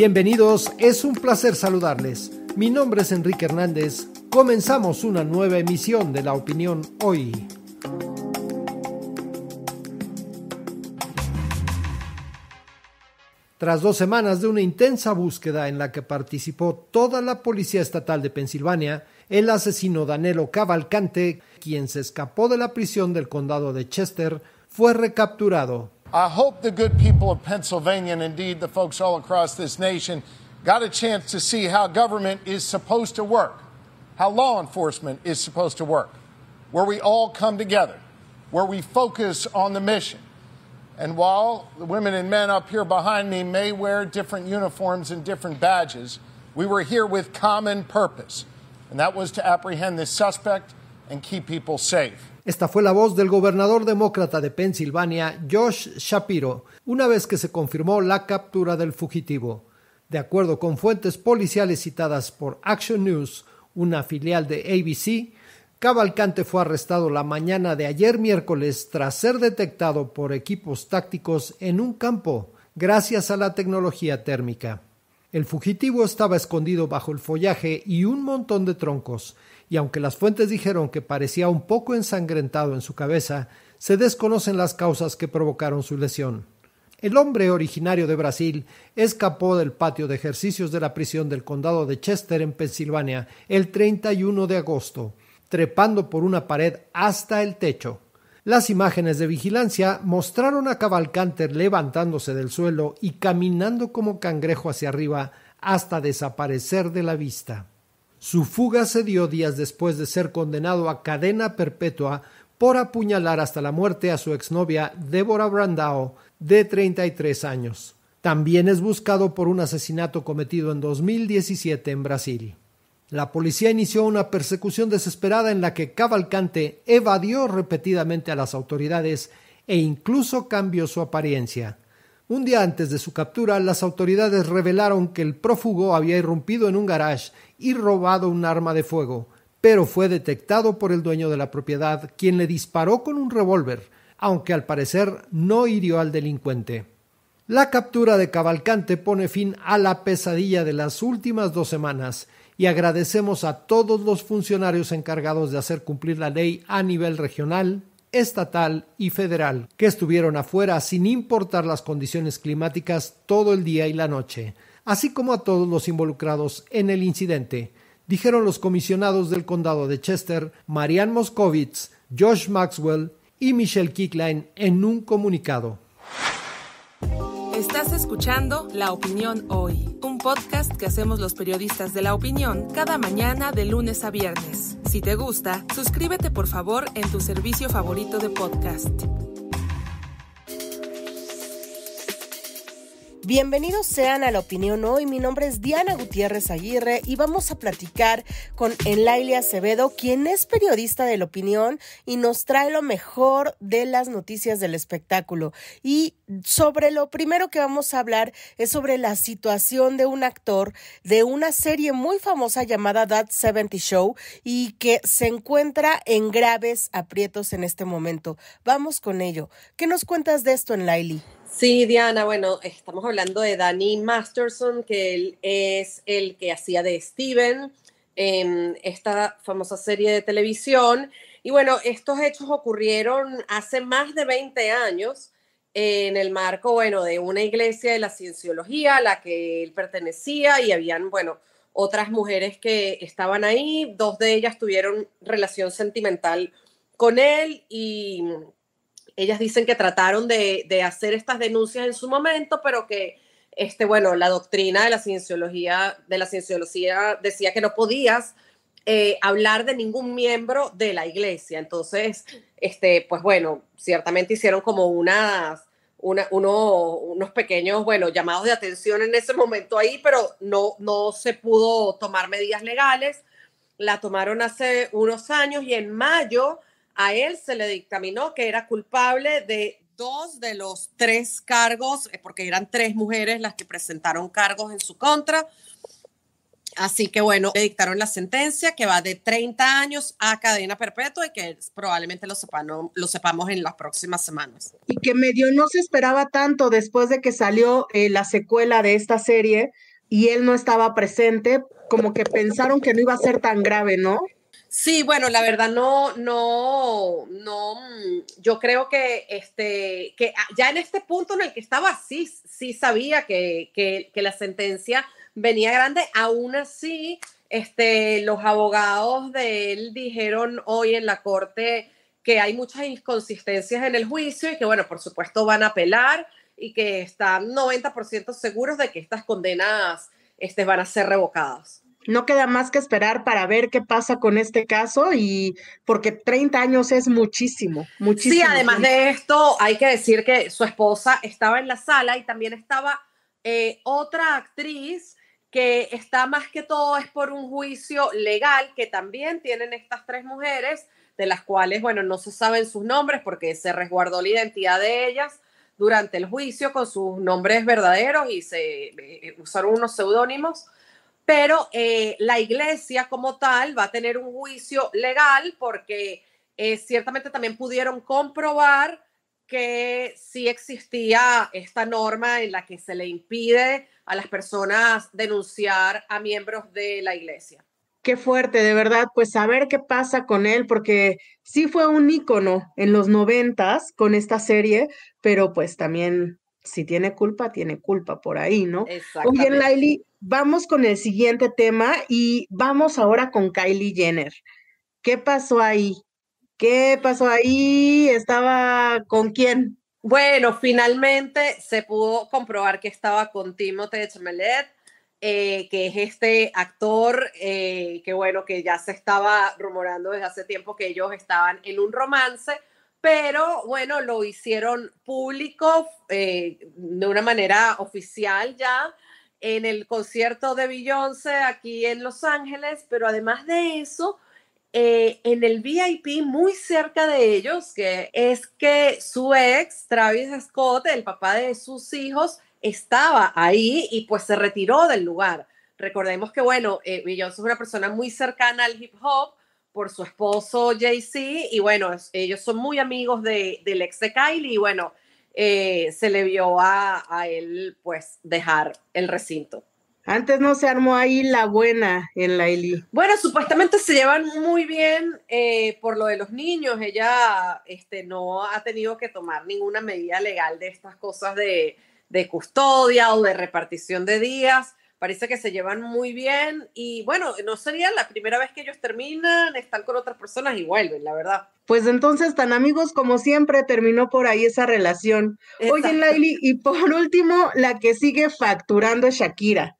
Bienvenidos, es un placer saludarles. Mi nombre es Enrique Hernández. Comenzamos una nueva emisión de La Opinión Hoy. Tras dos semanas de una intensa búsqueda en la que participó toda la Policía Estatal de Pensilvania, el asesino Danilo Cavalcante, quien se escapó de la prisión del condado de Chester, fue recapturado I hope the good people of Pennsylvania and indeed the folks all across this nation got a chance to see how government is supposed to work, how law enforcement is supposed to work, where we all come together, where we focus on the mission. And while the women and men up here behind me may wear different uniforms and different badges, we were here with common purpose, and that was to apprehend this suspect and keep people safe. Esta fue la voz del gobernador demócrata de Pensilvania, Josh Shapiro, una vez que se confirmó la captura del fugitivo. De acuerdo con fuentes policiales citadas por Action News, una filial de ABC, Cavalcante fue arrestado la mañana de ayer miércoles tras ser detectado por equipos tácticos en un campo gracias a la tecnología térmica. El fugitivo estaba escondido bajo el follaje y un montón de troncos y aunque las fuentes dijeron que parecía un poco ensangrentado en su cabeza, se desconocen las causas que provocaron su lesión. El hombre originario de Brasil escapó del patio de ejercicios de la prisión del condado de Chester en Pensilvania el 31 de agosto, trepando por una pared hasta el techo. Las imágenes de vigilancia mostraron a Cavalcante levantándose del suelo y caminando como cangrejo hacia arriba hasta desaparecer de la vista. Su fuga se dio días después de ser condenado a cadena perpetua por apuñalar hasta la muerte a su exnovia Débora Brandao, de 33 años. También es buscado por un asesinato cometido en 2017 en Brasil. La policía inició una persecución desesperada en la que Cavalcante evadió repetidamente a las autoridades e incluso cambió su apariencia. Un día antes de su captura, las autoridades revelaron que el prófugo había irrumpido en un garage y robado un arma de fuego, pero fue detectado por el dueño de la propiedad, quien le disparó con un revólver, aunque al parecer no hirió al delincuente. La captura de Cavalcante pone fin a la pesadilla de las últimas dos semanas y agradecemos a todos los funcionarios encargados de hacer cumplir la ley a nivel regional, estatal y federal, que estuvieron afuera sin importar las condiciones climáticas todo el día y la noche, así como a todos los involucrados en el incidente, dijeron los comisionados del condado de Chester, Marian Moskowitz Josh Maxwell y Michelle Kickline en un comunicado escuchando La Opinión Hoy, un podcast que hacemos los periodistas de la opinión cada mañana de lunes a viernes. Si te gusta, suscríbete por favor en tu servicio favorito de podcast. Bienvenidos sean a la opinión hoy. Mi nombre es Diana Gutiérrez Aguirre y vamos a platicar con Enlailia Acevedo, quien es periodista de la opinión y nos trae lo mejor de las noticias del espectáculo. Y sobre lo primero que vamos a hablar es sobre la situación de un actor de una serie muy famosa llamada That 70 Show y que se encuentra en graves aprietos en este momento. Vamos con ello. ¿Qué nos cuentas de esto, Enlaili? Sí, Diana, bueno, estamos hablando de Danny Masterson, que él es el que hacía de Steven en esta famosa serie de televisión. Y bueno, estos hechos ocurrieron hace más de 20 años en el marco, bueno, de una iglesia de la cienciología a la que él pertenecía y habían, bueno, otras mujeres que estaban ahí, dos de ellas tuvieron relación sentimental con él y ellas dicen que trataron de, de, hacer estas denuncias en su momento, pero que, este, bueno, la doctrina de la cienciología, de la cienciología decía que no podías eh, hablar de ningún miembro de la iglesia. Entonces, este, pues bueno, ciertamente hicieron como unas, unos pequeños, bueno, llamados de atención en ese momento ahí, pero no, no se pudo tomar medidas legales. La tomaron hace unos años y en mayo a él se le dictaminó que era culpable de dos de los tres cargos, eh, porque eran tres mujeres las que presentaron cargos en su contra. Así que bueno, le dictaron la sentencia que va de 30 años a cadena perpetua y que probablemente lo, lo sepamos en las próximas semanas. Y que medio no se esperaba tanto después de que salió eh, la secuela de esta serie y él no estaba presente, como que pensaron que no iba a ser tan grave, ¿no? Sí, bueno, la verdad no, no, no, mm, yo creo que, este, que ah, ya en este punto en el que estaba, sí, sí sabía que, que, la sentencia venía grande, aún así, este, los abogados de él dijeron hoy en la corte que hay muchas inconsistencias en el juicio y que, bueno, por supuesto van a apelar y que están 90% seguros de que estas condenas este, van a ser revocadas. No queda más que esperar para ver qué pasa con este caso y porque 30 años es muchísimo, Sí, además de esto, hay que decir que su esposa estaba en la sala y también estaba eh, otra actriz que está más que todo es por un juicio legal que también tienen estas tres mujeres, de las cuales, bueno, no se saben sus nombres porque se resguardó la identidad de ellas durante el juicio con sus nombres verdaderos y se eh, usaron unos seudónimos pero eh, la iglesia como tal va a tener un juicio legal porque eh, ciertamente también pudieron comprobar que sí existía esta norma en la que se le impide a las personas denunciar a miembros de la iglesia. Qué fuerte, de verdad, pues saber qué pasa con él, porque sí fue un ícono en los noventas con esta serie, pero pues también si tiene culpa, tiene culpa por ahí, ¿no? Muy bien, Laili, vamos con el siguiente tema y vamos ahora con Kylie Jenner. ¿Qué pasó ahí? ¿Qué pasó ahí? ¿Estaba con quién? Bueno, finalmente se pudo comprobar que estaba con Timothée Chalamet, eh, que es este actor eh, que bueno, que ya se estaba rumorando desde hace tiempo que ellos estaban en un romance pero bueno, lo hicieron público eh, de una manera oficial ya en el concierto de Beyoncé aquí en Los Ángeles, pero además de eso, eh, en el VIP muy cerca de ellos, que es que su ex, Travis Scott, el papá de sus hijos, estaba ahí y pues se retiró del lugar. Recordemos que, bueno, eh, es una persona muy cercana al hip hop, por su esposo Jay-Z. Y bueno, ellos son muy amigos de, del ex de Kylie. Y bueno, eh, se le vio a, él, pues, dejar el recinto. Antes no se armó ahí la buena en la Bueno, supuestamente se llevan muy bien eh, por lo de los niños. Ella este, no ha tenido que tomar ninguna medida legal de estas cosas de, de custodia o de repartición de días parece que se llevan muy bien y bueno, no sería la primera vez que ellos terminan, están con otras personas y vuelven, la verdad. Pues entonces, tan amigos como siempre, terminó por ahí esa relación. Oye, Laili, y por último, la que sigue facturando es Shakira.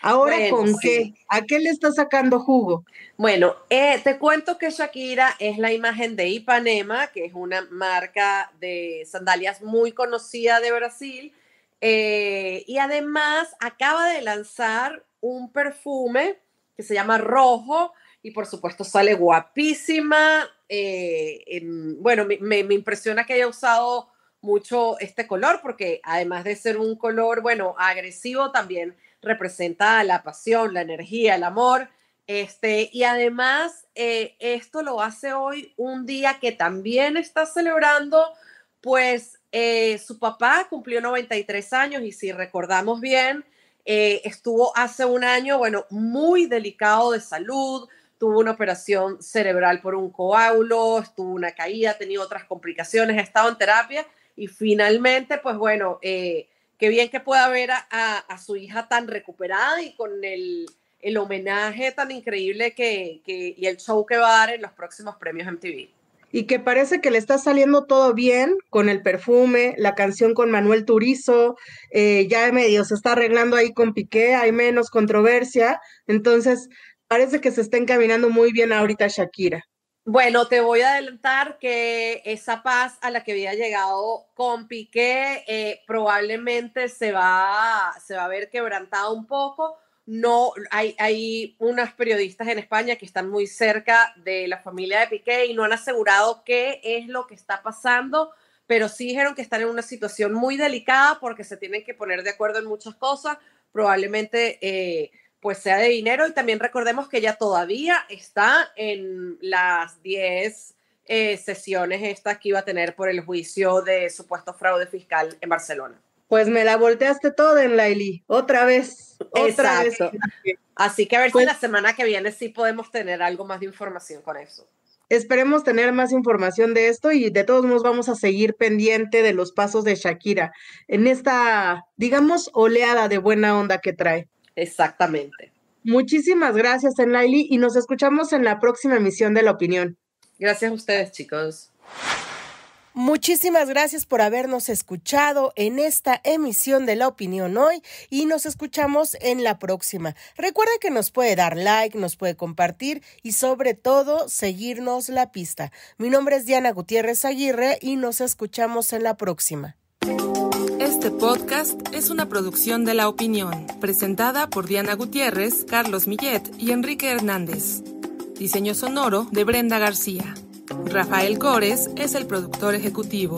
Ahora, ¿con qué? ¿A qué le está sacando jugo? Bueno, eh, te cuento que Shakira es la imagen de Ipanema, que es una marca de sandalias muy conocida de Brasil, eh, y además acaba de lanzar un perfume que se llama Rojo y por supuesto sale guapísima. Eh, bueno, me, impresiona que haya usado mucho este color porque además de ser un color, bueno, agresivo, también representa la pasión, la energía, el amor. Este, y además eh, esto lo hace hoy un día que también está celebrando pues eh, su papá cumplió 93 años y si recordamos bien, eh, estuvo hace un año, bueno, muy delicado de salud, tuvo una operación cerebral por un coágulo, estuvo una caída, ha tenido otras complicaciones, ha estado en terapia y finalmente, pues bueno, eh, qué bien que pueda ver a, su hija tan recuperada y con el, el homenaje tan increíble que, que, y el show que va a dar en los próximos premios MTV y que parece que le está saliendo todo bien con el perfume, la canción con Manuel Turizo, eh, ya medio se está arreglando ahí con Piqué, hay menos controversia, entonces parece que se está encaminando muy bien ahorita Shakira. Bueno, te voy a adelantar que esa paz a la que había llegado con Piqué eh, probablemente se va, se va a ver quebrantada un poco no hay, hay unas periodistas en España que están muy cerca de la familia de Piqué y no han asegurado qué es lo que está pasando, pero sí dijeron que están en una situación muy delicada porque se tienen que poner de acuerdo en muchas cosas, probablemente eh, pues sea de dinero y también recordemos que ella todavía está en las 10 eh, sesiones estas que iba a tener por el juicio de supuesto fraude fiscal en Barcelona. Pues me la volteaste toda en Laili, otra vez, otra vez. Así que a ver si pues la semana que viene sí podemos tener algo más de información con eso. Esperemos tener más información de esto y de todos modos vamos a seguir pendiente de los pasos de Shakira en esta, digamos, oleada de buena onda que trae. Exactamente. Muchísimas gracias, Enlaili, y nos escuchamos en la próxima emisión de La Opinión. Gracias a ustedes, chicos. Muchísimas gracias por habernos escuchado en esta emisión de La Opinión Hoy y nos escuchamos en la próxima. Recuerda que nos puede dar like, nos puede compartir y sobre todo seguirnos la pista. Mi nombre es Diana Gutiérrez Aguirre y nos escuchamos en la próxima. Este podcast es una producción de La Opinión, presentada por Diana Gutiérrez, Carlos Millet y Enrique Hernández. Diseño sonoro de Brenda García. Rafael Cores es el productor ejecutivo.